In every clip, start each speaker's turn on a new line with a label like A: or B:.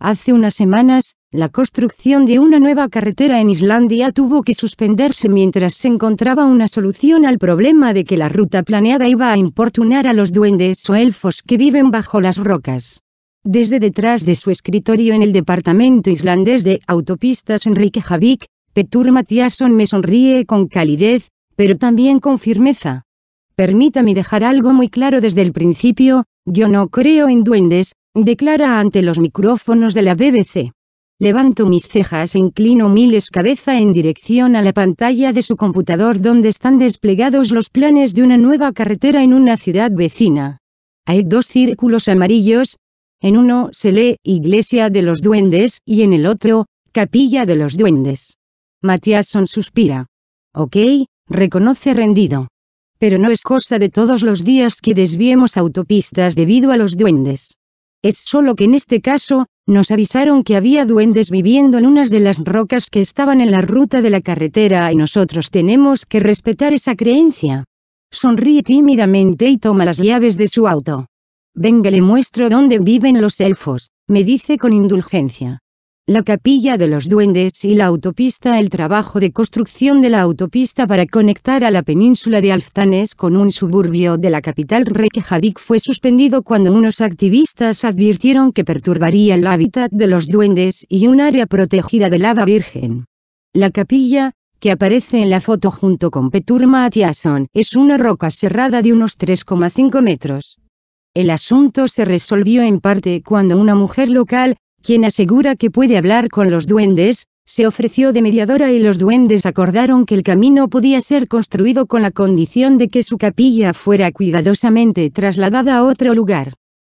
A: Hace unas semanas, la construcción de una nueva carretera en Islandia tuvo que suspenderse mientras se encontraba una solución al problema de que la ruta planeada iba a importunar a los duendes o elfos que viven bajo las rocas. Desde detrás de su escritorio en el departamento islandés de autopistas Enrique Javik, Petur Matíasson me sonríe con calidez, pero también con firmeza. Permítame dejar algo muy claro desde el principio, yo no creo en duendes, declara ante los micrófonos de la BBC. Levanto mis cejas e inclino miles cabeza en dirección a la pantalla de su computador donde están desplegados los planes de una nueva carretera en una ciudad vecina. Hay dos círculos amarillos, en uno se lee Iglesia de los Duendes y en el otro, Capilla de los Duendes. Matiason suspira. Ok, reconoce rendido. Pero no es cosa de todos los días que desviemos autopistas debido a los duendes. Es solo que en este caso, nos avisaron que había duendes viviendo en unas de las rocas que estaban en la ruta de la carretera y nosotros tenemos que respetar esa creencia. Sonríe tímidamente y toma las llaves de su auto. Venga le muestro dónde viven los elfos, me dice con indulgencia la capilla de los duendes y la autopista. El trabajo de construcción de la autopista para conectar a la península de Alftanes con un suburbio de la capital Reykjavik fue suspendido cuando unos activistas advirtieron que perturbaría el hábitat de los duendes y un área protegida de lava virgen. La capilla, que aparece en la foto junto con Petur Matiason, es una roca cerrada de unos 3,5 metros. El asunto se resolvió en parte cuando una mujer local, quien asegura que puede hablar con los duendes, se ofreció de mediadora y los duendes acordaron que el camino podía ser construido con la condición de que su capilla fuera cuidadosamente trasladada a otro lugar.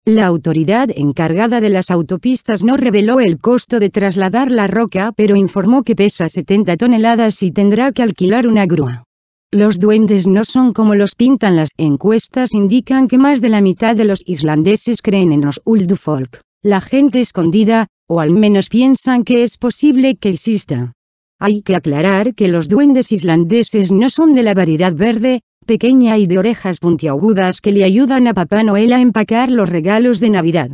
A: La autoridad encargada de las autopistas no reveló el costo de trasladar la roca pero informó que pesa 70 toneladas y tendrá que alquilar una grúa. Los duendes no son como los pintan las encuestas indican que más de la mitad de los islandeses creen en los Uldufolk la gente escondida, o al menos piensan que es posible que exista. Hay que aclarar que los duendes islandeses no son de la variedad verde, pequeña y de orejas puntiagudas que le ayudan a Papá Noel a empacar los regalos de Navidad.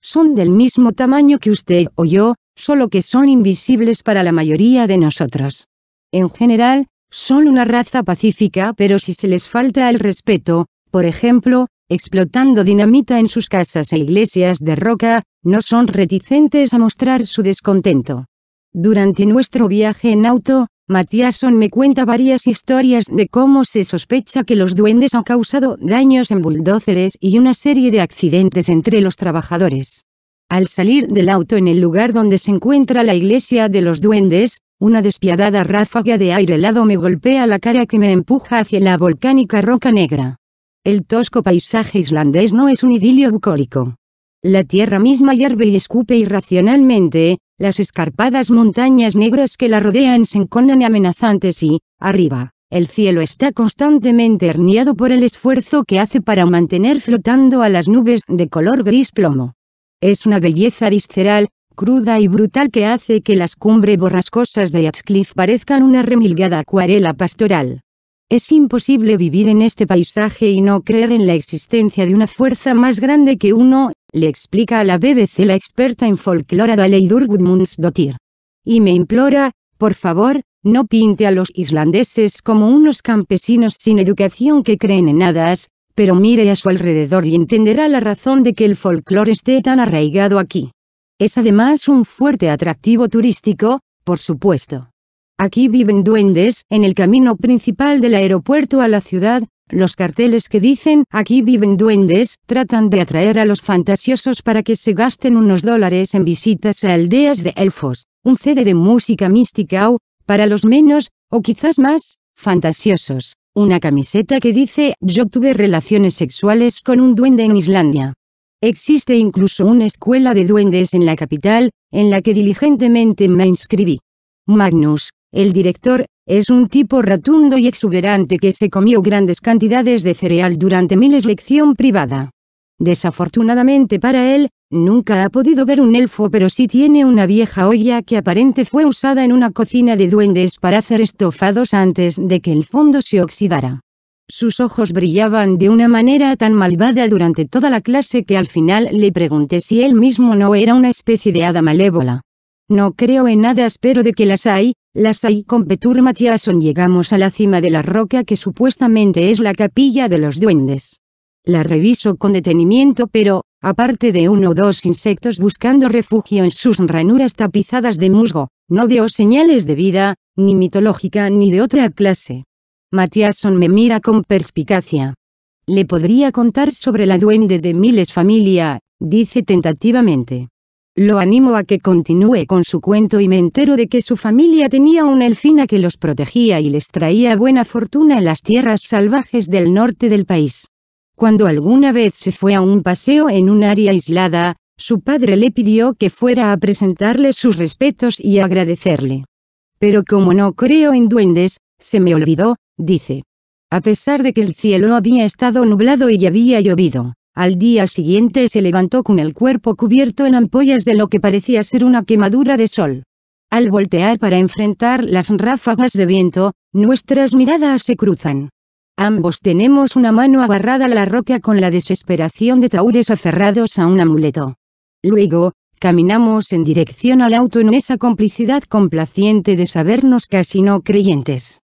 A: Son del mismo tamaño que usted o yo, solo que son invisibles para la mayoría de nosotros. En general, son una raza pacífica pero si se les falta el respeto, por ejemplo, explotando dinamita en sus casas e iglesias de roca, no son reticentes a mostrar su descontento. Durante nuestro viaje en auto, Matíason me cuenta varias historias de cómo se sospecha que los duendes han causado daños en bulldozers y una serie de accidentes entre los trabajadores. Al salir del auto en el lugar donde se encuentra la iglesia de los duendes, una despiadada ráfaga de aire helado me golpea la cara que me empuja hacia la volcánica roca negra. El tosco paisaje islandés no es un idilio bucólico. La tierra misma hierve y escupe irracionalmente, las escarpadas montañas negras que la rodean se enconan amenazantes y, arriba, el cielo está constantemente herniado por el esfuerzo que hace para mantener flotando a las nubes de color gris plomo. Es una belleza visceral, cruda y brutal que hace que las cumbres borrascosas de Atzcliffe parezcan una remilgada acuarela pastoral. Es imposible vivir en este paisaje y no creer en la existencia de una fuerza más grande que uno, le explica a la BBC la experta en folclore Daleidur Gudmundsdottir. Y me implora, por favor, no pinte a los islandeses como unos campesinos sin educación que creen en hadas, pero mire a su alrededor y entenderá la razón de que el folclore esté tan arraigado aquí. Es además un fuerte atractivo turístico, por supuesto. Aquí viven duendes, en el camino principal del aeropuerto a la ciudad, los carteles que dicen aquí viven duendes tratan de atraer a los fantasiosos para que se gasten unos dólares en visitas a aldeas de elfos, un CD de música mística o, para los menos, o quizás más, fantasiosos, una camiseta que dice yo tuve relaciones sexuales con un duende en Islandia. Existe incluso una escuela de duendes en la capital, en la que diligentemente me inscribí. Magnus, el director, es un tipo ratundo y exuberante que se comió grandes cantidades de cereal durante miles lección privada. Desafortunadamente para él, nunca ha podido ver un elfo pero sí tiene una vieja olla que aparente fue usada en una cocina de duendes para hacer estofados antes de que el fondo se oxidara. Sus ojos brillaban de una manera tan malvada durante toda la clase que al final le pregunté si él mismo no era una especie de hada malévola. No creo en nada, espero de que las hay, las hay con Petur Matiason. llegamos a la cima de la roca que supuestamente es la capilla de los duendes. La reviso con detenimiento pero, aparte de uno o dos insectos buscando refugio en sus ranuras tapizadas de musgo, no veo señales de vida, ni mitológica ni de otra clase. Matiason me mira con perspicacia. Le podría contar sobre la duende de miles familia, dice tentativamente. Lo animo a que continúe con su cuento y me entero de que su familia tenía una elfina que los protegía y les traía buena fortuna en las tierras salvajes del norte del país. Cuando alguna vez se fue a un paseo en un área aislada, su padre le pidió que fuera a presentarle sus respetos y agradecerle. Pero como no creo en duendes, se me olvidó, dice. A pesar de que el cielo había estado nublado y había llovido, al día siguiente se levantó con el cuerpo cubierto en ampollas de lo que parecía ser una quemadura de sol. Al voltear para enfrentar las ráfagas de viento, nuestras miradas se cruzan. Ambos tenemos una mano agarrada a la roca con la desesperación de taures aferrados a un amuleto. Luego, caminamos en dirección al auto en esa complicidad complaciente de sabernos casi no creyentes.